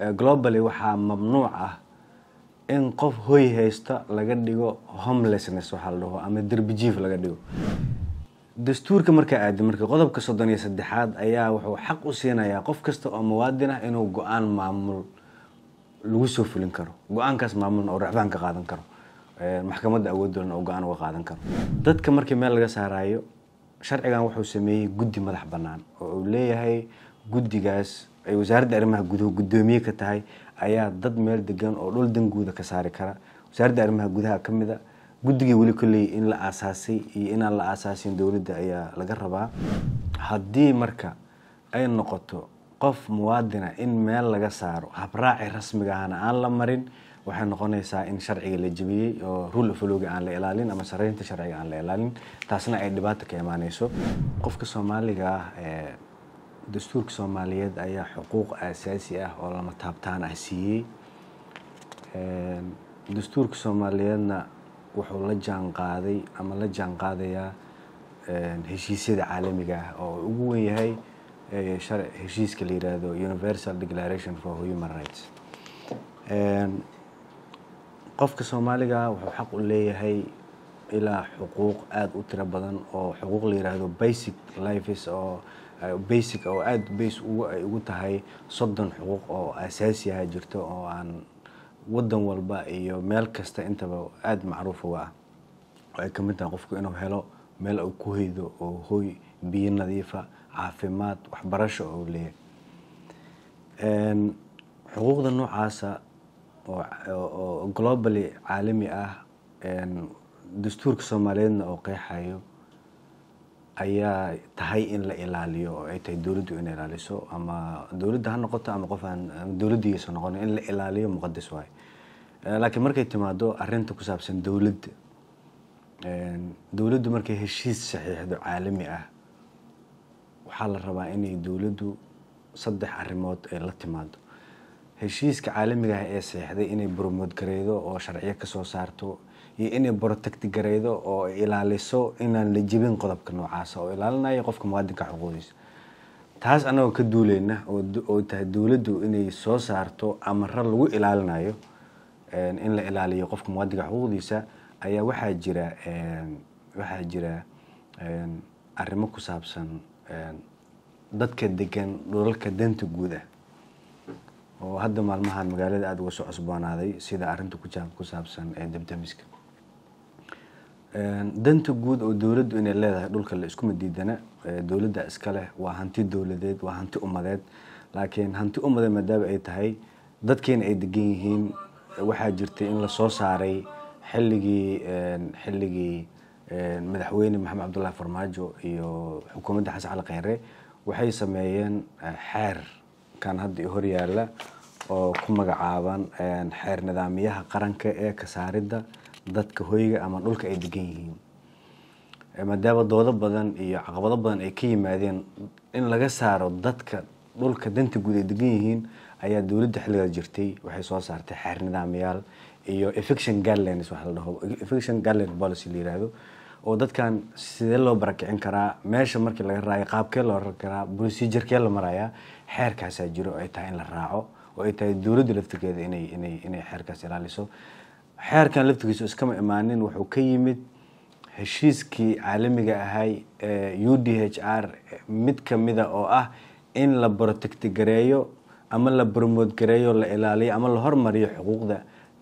globally waxaa mamnuuc ah in qof hoy haysta laga dhigo homelessness waxaa la dhaho ama derbijiif laga dhigo dastuurka markaa aadin marka qodobka soddon iyo saddexaad ayaa wuxuu xaq u siinayaa qof kasta oo muwaadin ah inuu go-aan maamul lagu soo fulin karo go-aankaas maamulna oo racbaan ka qaadan karo maxkamadda awooddoolna oo go-aan uga qaadan karo dadka markii meel laga saaraayo sharcigan wuxuu sameeyey guddi madax bannaan oo uu leeyahay guddigaas ay wasaaradda arrimaha gudaha guddoomiye ka tahay ayaa dad meel degan oo dhul danguuda ka saari kara wasaaradda arrimaha gudaha ka mid a guddigii weli kolley in la aasaasay iyo inaan la aasaasin dowladda ayaa laga rabaa haddii marka ay noqoto qof muwaadina in meel laga saaro habraaci rasmigahana aan la marin waxay noqonaysaa in sharciga la jebiyey oo ruulafaloga aan la ilaalin ama saraynta sharciga aan la ilaalin taasna ay dhibaato ka imaanayso qofka soomaaliga ah dastuurka soomaaliyeed ayaa xuquuq aasaasi ah oo lama taabtaan ah siiyey ehm, dastuurka soomaaliyeedna wuxuu la jaan qaaday ama la jaan qaadayaa ehm, heshiisyada caalamiga ah oo ugu wen yahay heshiiska la yiraahdo universal declaration for human rights ehm, qofka soomaaliga ah wuxuu xaq u leeyahay ilaa xuquuq aada u tiro badan oo xuquuq la yiraahdo basic lives oo basic oo aada base ay ugu tahay soddon xuquuq oo asaasi asaasiaha jirto oo aan waddan walba iyo meel kasta intaba aada uga ah oo ay ka mid tahay qofku inuu helo meel uu ku hoydo oo hoy biyo nadiifa ah, caafimaad waxbarasho oo leeyahay xuquuqda noocaasa oo globally caalami ah dastuurka soomaaliyeedna oo qeexayo ayaa tahay in la ilaaliyo oo ay tahay dowladdu in ilaaliso ama dowladda ha noqoto ama qof aan dowladdigiisa noqon in la ilaaliyo muqadas waay eh, laakiin markay timaado arinta ku saabsan dowladda eh, dowladdu markay heshiis saxiixdo caalami ah waxaa la rabaa inay dowladdu saddex arrimood ay la timaado heshiiska caalamiga ah ee saxiixday inay burmoodgareydo oo sharciyo kasoo saarto iyo inay protect gareydo oo ilaaliso inaan la jibin qodobka noocaas oo ilaalinayo qofka muwaadinka xuquuqdiisa taas annagoo ka duuleyna oo tahay dowladdu inay soo saarto amaro lagu ilaalinayo in la ilaaliyo qofka muwaadinka xuquuqdiisa ayaa waxaa jira waxaa jira arrimo ku saabsan dadka degan dhulalka danta guud ah oo hadda maalmahan magaalada aada uga soo cusboonaaday sida arrinta ku saabsan ee danta guud oo dowladdu inay leedahay dhulka la iskuma diidana dowladda iskaleh waa hanti dowladeed waa hanti ummadeed laakiin hanti ummadeed maadaama ay tahay dadkiina ay degan yihiin waxaa jirtay in lasoo saaray xilligii xilligii madaxweyne maxamed cabdullahi farmaajo iyo xukuumadda xasan cali kheyre waxay sameeyeen xeer kan hadda i hor yaalla oo ku magacaaban xeer nidaamiyaha qaranka ee kasaaridda dadka hoyga ama dhulka ay degan yihiin eh, maadaama doodo badan iyo caqabado badan ay ka yimaadeen in laga saaro dadka dhulka danta guud ay degan yihiin ayaa dowladda xilligaas jirtay waxay soo saartay xeer nidaamayaal iyo eviction guidelines wax la dhaho eviction guideline policy la yiraahdo oo dadkan sidee loo barakicin karaa meesha markii laga raayo qaabkee loo rari karaa procedurkee la marayaa xeerkaasaa jiro oo ay tahay in la raaco oo ay tahay dowladda laftirkeeda inay inay inay xeerkaas ilaaliso xeerkan laftigiisu iskama imaanin wuxuu ka yimid heshiiskii caalamiga ahay ee u d h r mid ka mida oo ah in la brotectgareeyo ama la bromoodgareeyo la ilaaliyo ama la hormariyo xuquuqda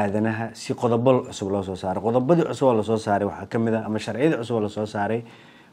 aadanaha si qodobo cusub loo soo saaray qodobadii cusub oo lasoo saaray waxaa ka mid ah ama sharciyadii cusub oo lasoo saaray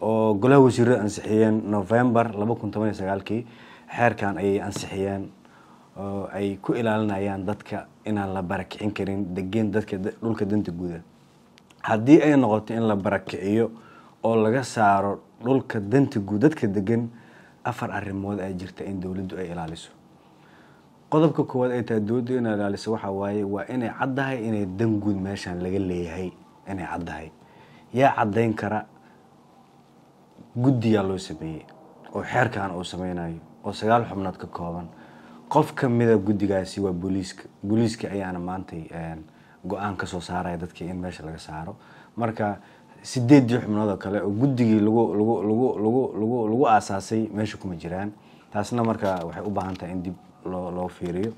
oo golaha wasiiradu ansixiyeen novembar laba sagaalkii xeerkan ayay ansixiyeen oo ay ku ilaalinayaan dadka inaan la barakicin karin degeen dadka dhulka danta guuda haddii ay noqoto in la barakiciyo oo laga saaro dhulka danta guud dadka degan afar arrimood ay jirta in dowladdu ay ilaaliso qodobka koowaad ay tahay dowladdu inay ilaaliso waxaa waaye waa inay caddahay inay dan guud meeshaan laga leeyahay inay caddahay yaa caddayn kara guddiyaa loo sameeyey oo xeerkan uu sameynayo oo sagaal xubnood ka kooban qof ka mida ah guddigaasi waa booliiska booliiska ayaana maantay eh, go-aan kasoo saaraya dadkii in meesha laga saaro marka sideedii xubnoodoo kale oo guddigii lagu lagu lagu lagu lagu lagu aasaasay meesha kuma jiraan taasna marka waxay u baahan tahay in dib loo loo fiiriyo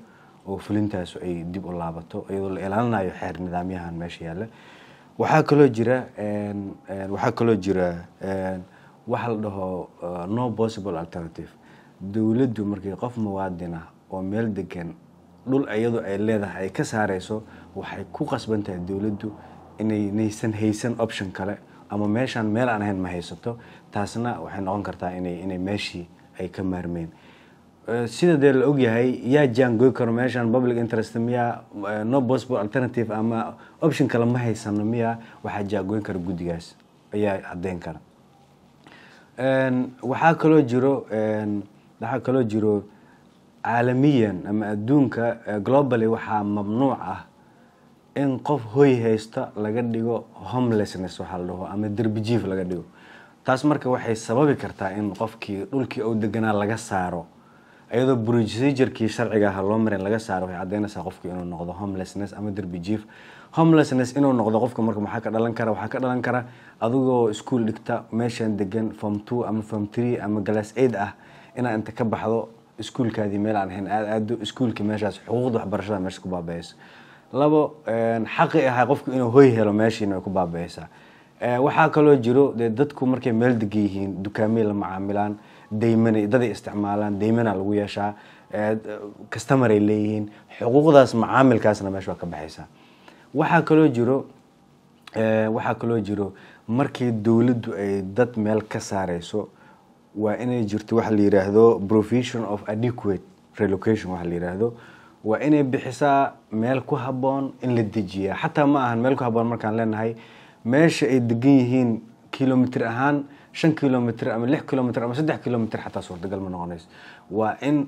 oo fulintaasu ay dib u laabato iyadoo la ilaalinayo xeer nidaamyahan meesha yaalla waxaa kaloo jira waxaa kaloo jira waxa la dhaho eh, no possible alternative dowladdu markii qof muwaadin ah oo meel degan dhul iyadu ay leedahay ay ka saarayso waxay ku qasban tahay dowladdu inanaysan haysan option kale ama meeshaan meel aan ahayn ma haysato taasna waxay noqon kartaa inay meeshii ay ka maarmeen eh, sida dee la ogyahay yaa jaangoy karo meeshaan public interest miya eh, no possible alternative ama option kale ma haysano miya waxaa jaangoyn kara guddigaas ayaa caddeyn kara waxaa kaloo jiro waxaa kaloo jiro caalamiyan ama adduunka e, globally waxaa mamnuuc ah in qof hoy haysta laga dhigo homelessness waxaa la dhaho ama derbijiif laga dhigo taas marka waxay sababi kartaa in qofkii dhulkii uu deganaa laga saaro iyadoo procedurkii sharciga aha loo marin laga saaro waxay caddeynaysaa qofku inuu noqdo homelessness ama derbijief homelessness inuu noqdo qofka marka maxaa ka dhalan kara waxaa ka dhalan kara adigoo iskuol dhigta meeshan degan form two ama form three ama glass aid ah inaad inta ka baxdo iskuulkaadii meel aan ahayn aada aado iskuulka meeshaas xuquuqda waxbarashada meeshaas ku baabayeyso labo xaqi ahay qofku inuu hoy helo meeshiina way ku baabayeysaa waxaa kaloo jiro dee dadku markay meel degan yihiin dukaamey la macaamilaan daymana daday isticmaalaan daymana lagu yeeshaa customaray leeyihiin xuquuqdaas macaamilkaasna meesha waa ka baxaysaa waxaa kaloo jiro waxaa kaloo jiro markii dowladdu ay dad meel ka saareyso waa inay jirto waxa la yiraahdo provision of adequate relocation waxa la yiraahdo waa inay bixisaa meel ku haboon in la dejiyaa xataa ma ahan meel ku habboon markaan leenahay meesha ay degan yihiin kilomitr ahaan shan kilomitr ama lix kilomitr ama saddex kilomitr xataa suurtagal ma noqonayso waa in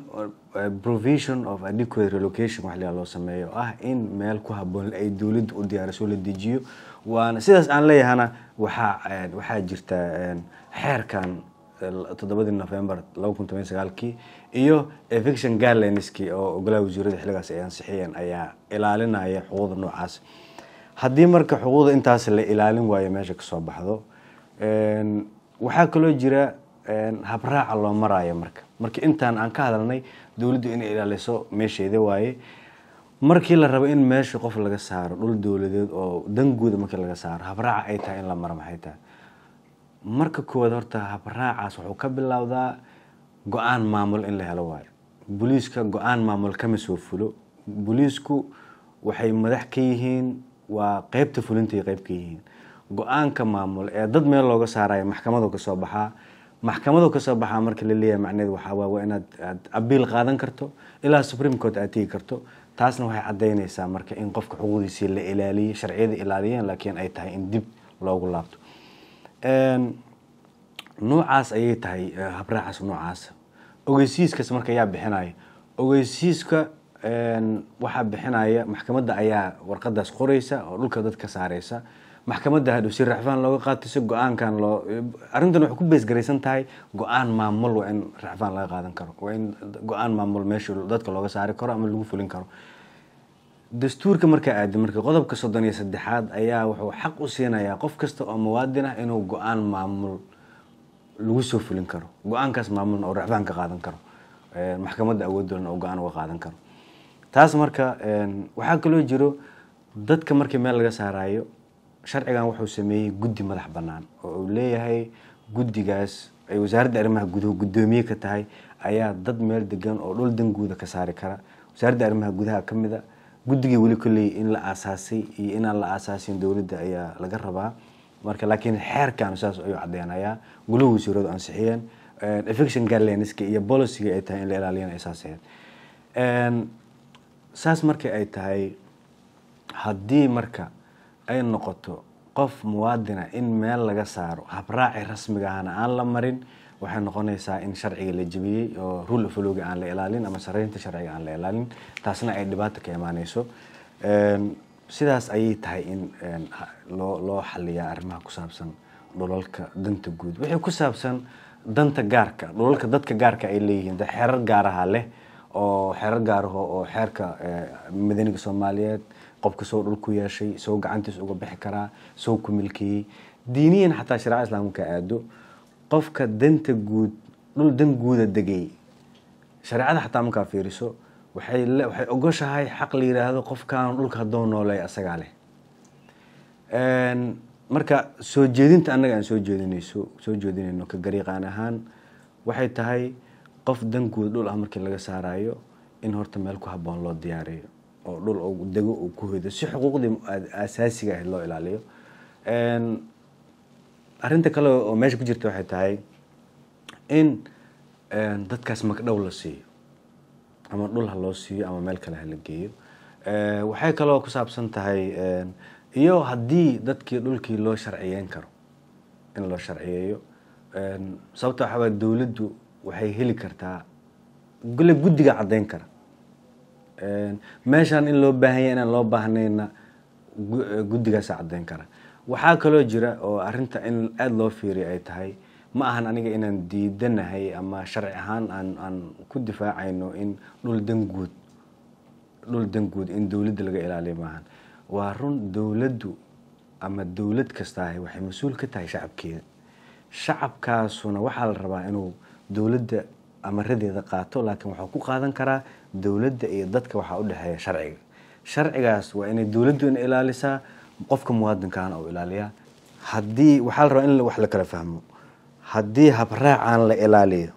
eh, provision of adequate relocation wax loo sameeyo ah in meel ku habboon ay dowladda u diyaariso la dejiyo waana sidaas aan leeyahana waxaa eh, waxaa jirta eh, xeerkan toddobadii novembar kii iyo eviction guidelineskii oo ogolaha wasiirada xilligaas ay ansixiyeen ayaa ilaalinaya xuquuqda noocaas haddii marka xuquuqda intaas la ilaalin waayo meesha kasoo baxdo waxaa kaloo jira habraaca loo maraayo marka marka intaan aan ka hadalnay dowladdu inay ilaaliso meesheeda waaye markii la rabo in meesha qof laga saaro dhul dowladeed oo danguuda markii laga saaro habraaca ay tahay in la mara maxay tahay marka koowaad horta habraacaas wuxuu ka bilowdaa go-aan maamul in la helo waayo booliiska go-aan maamul kama soo fulo boliisku waxay madax ka yihiin waa qeybta fulintaay qeyb ka yihiin go-aanka maamul ee dad meel looga saaraya maxkamadu kasoo baxaa maxkamadu kasoo baxaa marka la leeyahay macneed waa inaad aad abiil qaadan karto ilaa supreme court aad tegi karto taasna waxay caddaynaysaa marka in qofka xuquuqdiisii la ilaaliyo sharciyada ilaaliyeen laakiin ay tahay in dib loogu laabto nuucaas ayay tahay eh, habraacaas noocaas ogeysiiskaas marka ayaa bixinaya ogeysiiska waxaa bixinaya maxkamadda ayaa warqadaas qoreysa oo dhulka dad ka saareysa maxkamadda hadhow si racfaan looga qaato si go-aankan loo arrintan waxay ku beesgaraysan tahay go-aan maamul waa in racfaan laga qaadan karo waa in go-aan maamul meesha dadka looga saari karo ama lagu fulin karo dastuurka marka aada marka qodobka soddon iyo saddexaad ayaa wuxuu xaq u siinayaa qof kasta oo muwaadin ah inuu go-aan maamul lagu soo fulin karo go-aankaas maamulna oo raxbaan ka qaadan karo maxkamadda awooddoolna oo go-aan uga qaadan karo taas marka waxaa kaloo jiro dadka markii meel laga saaraayo sharcigan wuxuu sameeyey guddi madax bannaan oo uu leeyahay guddigaas ay wasaaradda arrimaha guduhu guddoomiye ka tahay ayaa dad meel degan oo dhul danguuda ka saari kara wasaaradda arrimaha gudaha ka mid a ah guddigii weli kolley in la aasaasay iyo inaan la aasaasin dowladda ayaa laga rabaa marka laakiin xeerkan saas ayuu cadeynayaa guluhu wasiiradu ansixiyeen efiction eh, guidelinska iyo policyga ay tahay in la ilaaliyana ay saas ahayd ehm, saas markii ay tahay haddii marka ay noqoto qof muwaadina in meel laga saaro habraaci rasmiga ahna aan la marin waxay noqonaysaa in sharciga la jebiyey oo rule of lawga aan la ilaalin ama saraynta sharciga aan la ilaalin taasna ay dhibaato ka imaanayso ehm, sidaas ayay tahay in ehm, loo xaliyaa arrimaha ku saabsan dhulalka danta guud wixii ku saabsan danta gaarka dhulalka dadka gaarka ay leeyihiin de xerar gaaraha leh oo xerar gaaraho oo xeerka eh, madaniga soomaaliyeed qofka soo dhul ku yeeshay soo gacantiis uga bixi karaa soo ku milkeeyey diiniyan xataa shariica islaamka aado qofka danta guud dhul dan guuda degay shareecada xataa markaa fiiriso waxay ogoshahay xaq la yiraahdo qofkan dhulka haddoo nooleey asagaa leh marka soo jeedinta annaga aan soo jeedinayso soo jeedinayno ka gariiqaan ahaan waxay tahay qof dan guud dhul ah markii laga saaraayo in horta meel ku haboon loo diyaariyo oo dhul dego uu ku hoydo si xuquuqdii asaasiga ahayd loo ilaaliyo arinta kale oo meesha ku jirta waxay tahay in eh, dadkaas magdhow la siiyo ama dhul ha loo siiyo ama meel kale ha la geeyo eh, waxay kaloo ku saabsan tahay eh, iyo haddii dadkii dhulkii loo sharciyeyn karo in loo sharciyeeyo sababta waxaawaa dowladdu waxay heli kartaa gole guddiga caddeyn kara meeshaan in loo baahanya inaan loo baahnayna guddigaasa caddeyn kara waxaa kaloo jira oo arinta in aada loo fiiriyo ay tahay ma ahan aniga inaan diidanahay ama sharci ahaan aan ku difaacayno in dhul danguud dhul danguud in dowladda laga ilaaliyo maahan waa run dowladdu ama dowlad kastaahay waxay mas-uul ka tahay shacabkeeda shacabkaasuna waxaa la rabaa inuu dowladda amaradeeda qaato laakiin waxuu ku qaadan karaa dowladda iyo dadka waxaa u dhexeeya sharciga sharcigaas waa inay dowladdu ina ilaalisaa qofka muwaadinkaana u ilaaliyaa haddii waxaa la rabaa in wax la kala fahmo haddii habraacaan la ilaaliyo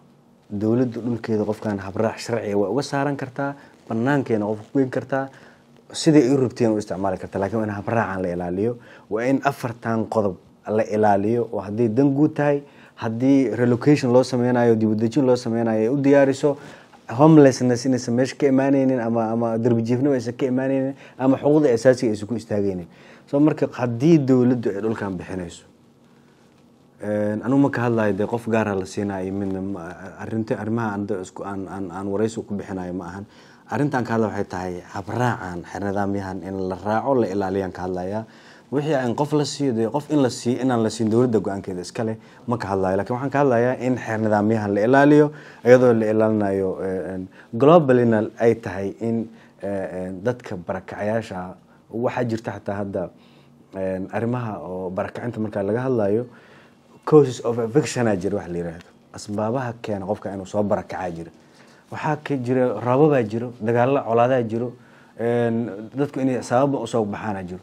dowladda dhulkeeda qofkan habraac sharciga ah waa uga saaran kartaa banaankeena qofka ku geyn kartaa siday u rabteen u isticmaali kartaa lakin waa in habraacaan la ilaaliyo waa in afartan qodob la ilaaliyo oo haddii dan guud tahay haddii relocation loo sameynayo dibadejin loo sameynayo ay u diyaariso homelessness inaysan meesha ka imaaneynin ama ama darbijiifnimo aysan ka imaaneynin ama xuquuqda asaasiga aysan ku istaageynin so marka haddii dowladdu ay dhulkan bixinayso anuu ma ka hadlayo dee qof gaara ah la siinayo midna arinta arrimaha aan waraysi ku bixinayo ma ahan arrintaan ka hadla waxay tahay habraacan nidaamyahan in la raaco la ilaaliyaan ka hadlayaa wixii aan qof la siiyo dee qof in la siiyo inaan la siin dowladda go-aankeeda iskale ma ka hadlayo lakin waxaan ka hadlayaa in xeer nidaamyahan la ilaaliyo iyadoo la ilaalinayo globalina ay tahay in dadka barakacayaasha waxaa jirta xataa hadda arrimaha oo barakacinta markaa laga hadlayo causes of affectiona jira wax la yiraahdo asbaabaha keena qofka inuu soo barakacaa jira waxaa ka jira rababaa jiro dagaalla colaadaa jiro dadku inay sababa usoo baxaana jiro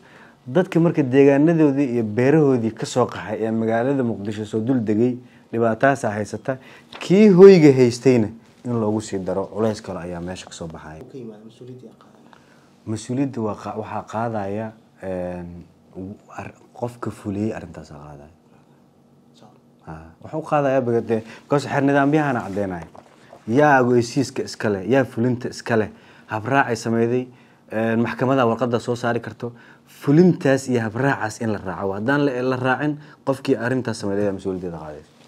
dadka marka deegaanadoodii iyo beerahoodii kasoo qaxay ee magaalada muqdisho soo dul degay dhibaataasaa haysata kii hoyga haystayna in loogu sii daro culays kale ayaa meesha kasoo baxaya mas-uuliyadda waxaa qaadaya qofka fuliyey arintaasa qaadaya ah, wuxuu qaadaya bagade bcause xeer nidaamyahana caddeynaya yaa go-eysiiska iskaleh yaa fulinta iskaleh habraacay sameyday maxkamada warqada soo saari karto fulintaas iyo habraacaas in la raaco haddaan la raacin qofkii arintaas sameyday ayaa mas-uuliyaddeeda qaadaysa